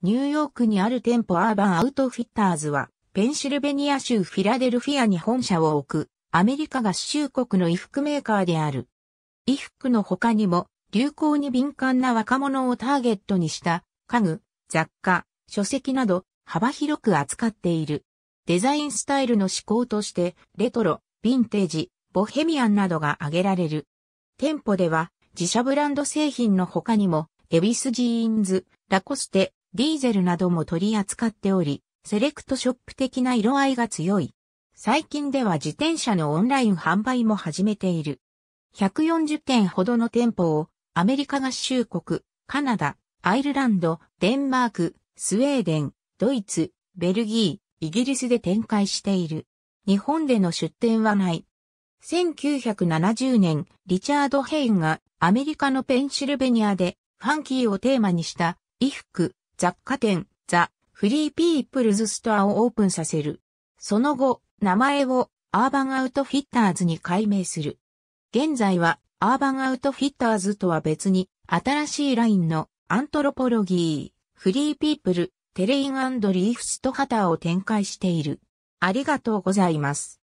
ニューヨークにある店舗アーバンアウトフィッターズは、ペンシルベニア州フィラデルフィアに本社を置く、アメリカ合衆国の衣服メーカーである。衣服の他にも、流行に敏感な若者をターゲットにした、家具、雑貨、書籍など、幅広く扱っている。デザインスタイルの思考として、レトロ、ヴィンテージ、ボヘミアンなどが挙げられる。店舗では、自社ブランド製品の他にも、エビスジーンズ、ラコステ、ディーゼルなども取り扱っており、セレクトショップ的な色合いが強い。最近では自転車のオンライン販売も始めている。140件ほどの店舗をアメリカ合衆国、カナダ、アイルランド、デンマーク、スウェーデン、ドイツ、ベルギー、イギリスで展開している。日本での出店はない。1970年、リチャード・ヘインがアメリカのペンシルベニアでファンキーをテーマにした衣服、雑貨店、ザ・フリーピープルズストアをオープンさせる。その後、名前をアーバンアウトフィッターズに改名する。現在はアーバンアウトフィッターズとは別に新しいラインのアントロポロギー、フリーピープル、テレインリーフストハターを展開している。ありがとうございます。